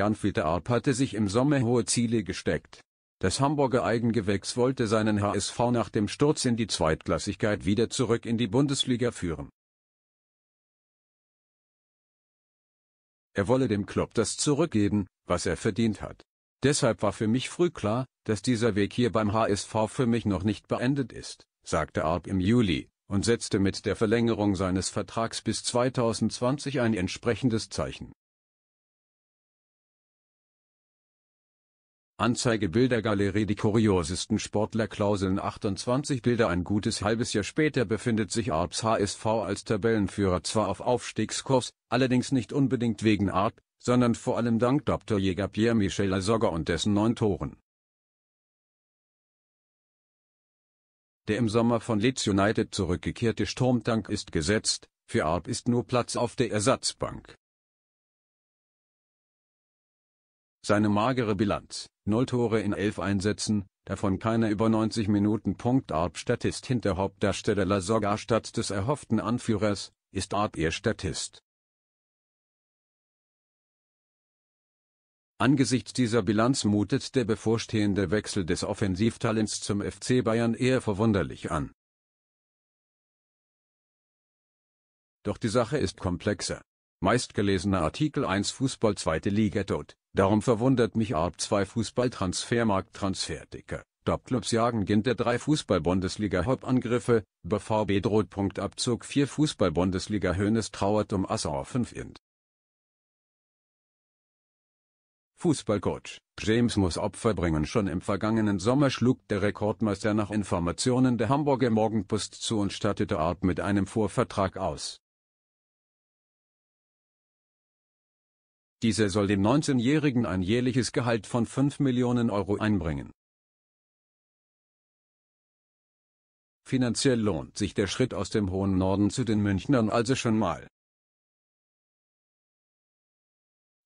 Jan Peter Arp hatte sich im Sommer hohe Ziele gesteckt. Das Hamburger Eigengewächs wollte seinen HSV nach dem Sturz in die Zweitklassigkeit wieder zurück in die Bundesliga führen. Er wolle dem Club das zurückgeben, was er verdient hat. Deshalb war für mich früh klar, dass dieser Weg hier beim HSV für mich noch nicht beendet ist, sagte Arp im Juli und setzte mit der Verlängerung seines Vertrags bis 2020 ein entsprechendes Zeichen. Anzeige Bildergalerie Die kuriosesten Sportlerklauseln 28 Bilder Ein gutes halbes Jahr später befindet sich Arps HSV als Tabellenführer zwar auf Aufstiegskurs, allerdings nicht unbedingt wegen Arp, sondern vor allem dank Dr. Jäger Pierre-Michel Azogger und dessen neun Toren. Der im Sommer von Leeds United zurückgekehrte Sturmtank ist gesetzt, für Arp ist nur Platz auf der Ersatzbank. Seine magere Bilanz, 0 Tore in 11 Einsätzen, davon keiner über 90 Minuten. Arp Statist hinter Hauptdarsteller sogar statt des erhofften Anführers, ist Arp ihr Statist. Angesichts dieser Bilanz mutet der bevorstehende Wechsel des Offensivtalents zum FC Bayern eher verwunderlich an. Doch die Sache ist komplexer. Meistgelesener Artikel 1 Fußball 2. Liga tot. Darum verwundert mich ab zwei Fußballtransfermarkt-Transferticker. Top-Clubs jagen Ginter drei Fußball-Bundesliga-Hop-Angriffe, BVB droht Abzug 4 Fußball-Bundesliga Hönes trauert um Assauer 5 Int. Fußballcoach, James muss Opfer bringen. Schon im vergangenen Sommer schlug der Rekordmeister nach Informationen der Hamburger Morgenpost zu und stattete Art mit einem Vorvertrag aus. Diese soll dem 19-Jährigen ein jährliches Gehalt von 5 Millionen Euro einbringen. Finanziell lohnt sich der Schritt aus dem hohen Norden zu den Münchnern also schon mal.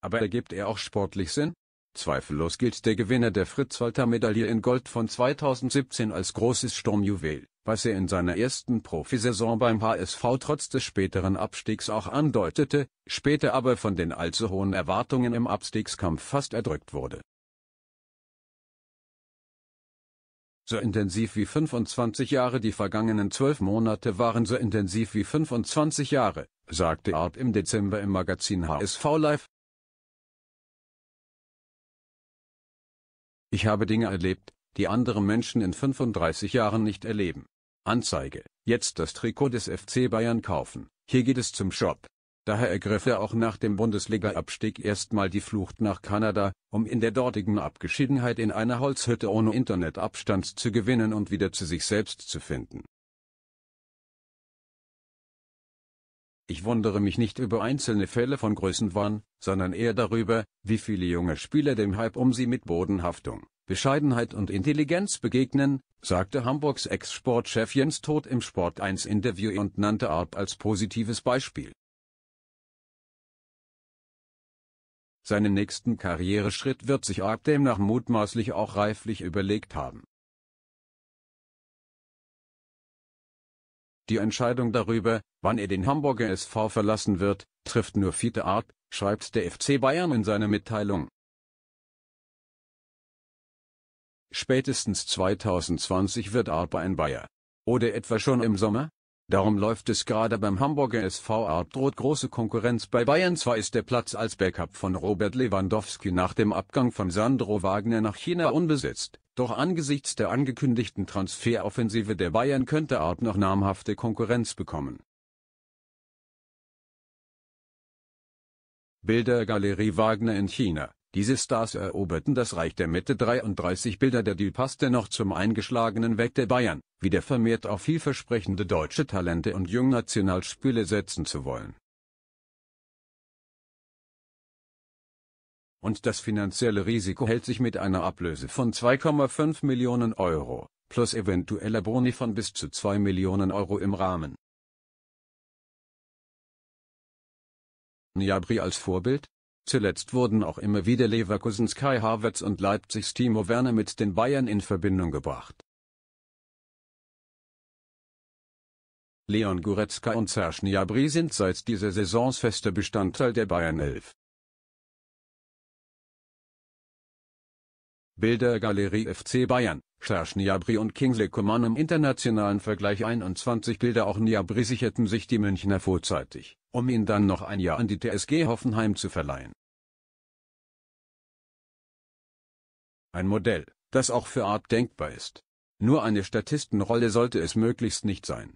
Aber ergibt er auch sportlich Sinn? Zweifellos gilt der Gewinner der Fritz-Walter-Medaille in Gold von 2017 als großes Sturmjuwel was er in seiner ersten Profisaison beim HSV trotz des späteren Abstiegs auch andeutete, später aber von den allzu hohen Erwartungen im Abstiegskampf fast erdrückt wurde. So intensiv wie 25 Jahre die vergangenen zwölf Monate waren so intensiv wie 25 Jahre, sagte Art im Dezember im Magazin HSV Live. Ich habe Dinge erlebt, die andere Menschen in 35 Jahren nicht erleben. Anzeige, jetzt das Trikot des FC Bayern kaufen, hier geht es zum Shop. Daher ergriff er auch nach dem Bundesliga-Abstieg erstmal die Flucht nach Kanada, um in der dortigen Abgeschiedenheit in einer Holzhütte ohne Internetabstand zu gewinnen und wieder zu sich selbst zu finden. Ich wundere mich nicht über einzelne Fälle von Größenwahn, sondern eher darüber, wie viele junge Spieler dem Hype um sie mit Bodenhaftung, Bescheidenheit und Intelligenz begegnen, sagte Hamburgs Ex-Sportchef Jens Tod im Sport 1 Interview und nannte Arp als positives Beispiel. Seinen nächsten Karriereschritt wird sich Arp demnach mutmaßlich auch reiflich überlegt haben. Die Entscheidung darüber, wann er den Hamburger SV verlassen wird, trifft nur Fiete Arp, schreibt der FC Bayern in seiner Mitteilung. Spätestens 2020 wird Arp ein Bayer. Oder etwa schon im Sommer? Darum läuft es gerade beim Hamburger SV Arp droht große Konkurrenz bei Bayern. Zwar ist der Platz als Backup von Robert Lewandowski nach dem Abgang von Sandro Wagner nach China unbesetzt, doch angesichts der angekündigten Transferoffensive der Bayern könnte Arp noch namhafte Konkurrenz bekommen. Bildergalerie Wagner in China diese Stars eroberten das Reich der Mitte 33 Bilder der Die passte noch zum eingeschlagenen Weg der Bayern, wieder vermehrt auf vielversprechende deutsche Talente und Jungnationalspiele setzen zu wollen. Und das finanzielle Risiko hält sich mit einer Ablöse von 2,5 Millionen Euro, plus eventueller Boni von bis zu 2 Millionen Euro im Rahmen. Niabri als Vorbild? Zuletzt wurden auch immer wieder Leverkusens Kai Havertz und Leipzigs Timo Werner mit den Bayern in Verbindung gebracht. Leon Goretzka und Serge Gnabry sind seit dieser Saisons fester Bestandteil der Bayern 11. Bildergalerie FC Bayern, Serge Gnabry und Kingsley Coman im internationalen Vergleich 21 Bilder Auch Gnabry sicherten sich die Münchner vorzeitig um ihn dann noch ein Jahr an die TSG Hoffenheim zu verleihen. Ein Modell, das auch für Art denkbar ist. Nur eine Statistenrolle sollte es möglichst nicht sein.